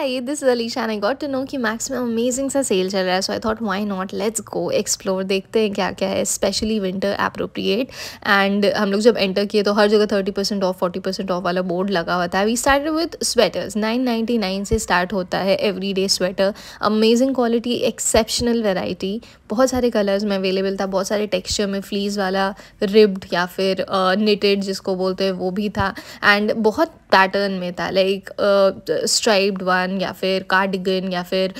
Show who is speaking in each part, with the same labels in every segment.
Speaker 1: hi this is Alisha I got to know कि Max में amazing सा सेल चल रहा है so I thought why not let's go explore देखते हैं क्या क्या है स्पेशली विंटर अप्रोप्रिएट एंड हम लोग जब एंटर किए तो हर जगह thirty percent off forty percent off वाला बोर्ड लगा हुआ था we start with sweaters nine ninety nine से स्टार्ट होता है every day sweater amazing quality exceptional variety बहुत सारे कलर्स में अवेलेबल था बहुत सारे टेक्स्चर में फ्लीज वाला रिब्ड या फिर निटेड uh, जिसको बोलते हैं वो भी था एंड बहुत पैटर्न में था लाइक स्ट्राइप्ड वन कफ्तान या फिर कार्डिगन या फिर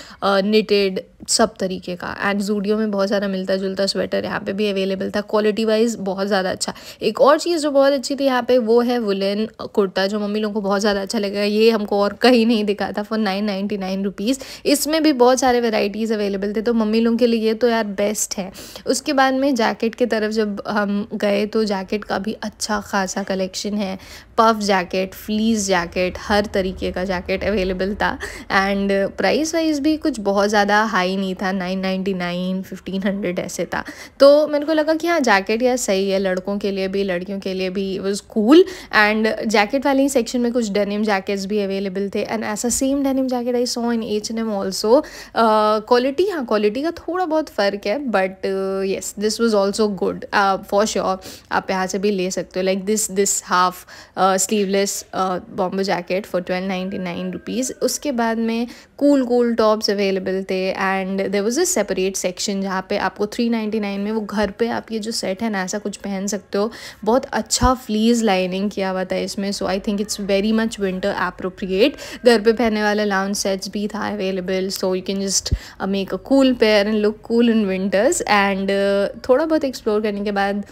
Speaker 1: निटेड uh, सब तरीके का एंड जूडियो में बहुत सारा मिलता जुलता स्वेटर यहाँ पे भी अवेलेबल था क्वालिटी वाइज बहुत ज़्यादा अच्छा एक और चीज़ जो बहुत अच्छी थी यहाँ पे वो है वुलन कुर्ता जो मम्मी लोगों को बहुत ज़्यादा अच्छा लगा ये हमको और कहीं नहीं दिखा था for nine ninety nine rupees इसमें भी बहुत सारे वेराइटीज़ अवेलेबल थे तो मम्मी लोगों के लिए तो यार बेस्ट है उसके बाद में जैकेट की तरफ जब हम गए तो जैकेट का भी अच्छा खासा कलेक्शन है पफ जैकेट फ्लीस जैकेट हर तरीके का जैकेट अवेलेबल था एंड प्राइस वाइज भी कुछ बहुत ज़्यादा हाई नहीं था nine ninety nine fifteen hundred ऐसे था तो मेरे को लगा कि हाँ जैकेट यार सही है लड़कों के लिए भी लड़कियों के लिए भी वॉज कूल एंड जैकेट वाले ही सेक्शन में कुछ डेनिम जैकेट्स भी अवेलेबल थे एंड ऐसा same denim jacket I saw in H N M also quality हाँ क्वालिटी का थोड़ा बहुत फ़र्क है but yes this was also good for sure आप यहाँ से भी ले सकते हो like this this half sleeveless Bombay jacket for twelve ninety nine rupees उसके उसके बाद में कूल कूल टॉप्स अवेलेबल थे and there was a separate section जहाँ पे आपको 399 में वो घर पे आप ये जो सेट है ना ऐसा कुछ पहन सकते हो बहुत अच्छा फ्लीज लाइनिंग किया हुआ था इसमें so I think it's very much winter appropriate घर पे पहनने वाला लाउन सेट्स भी था available so you can just make a cool pair and look cool in winters and थोड़ा बहुत एक्सप्लोर करने के बाद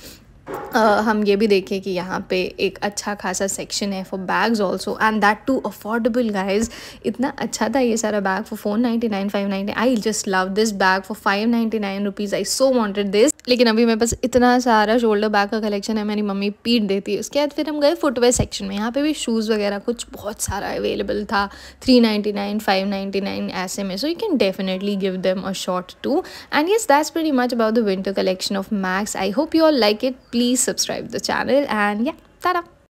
Speaker 1: हम ये भी देखें कि यहाँ पे एक अच्छा खासा सेक्शन है for bags also and that too affordable guys इतना अच्छा था ये सारा bag for four ninety nine five ninety I just love this bag for five ninety nine rupees I so wanted this लेकिन अभी मेरे पास इतना सारा शोल्डर बैग का कलेक्शन है मेरी मम्मी पीट देती है उसके बाद फिर हम गए फुटवेयर सेक्शन में यहाँ पे भी शूज़ वगैरह कुछ बहुत सारा अवेलेबल था three ninety nine five ninety nine ऐसे में so you can definitely give them a shot too and yes that's very much about the winter collection of Max I hope you are like it please subscribe the channel and yeah tada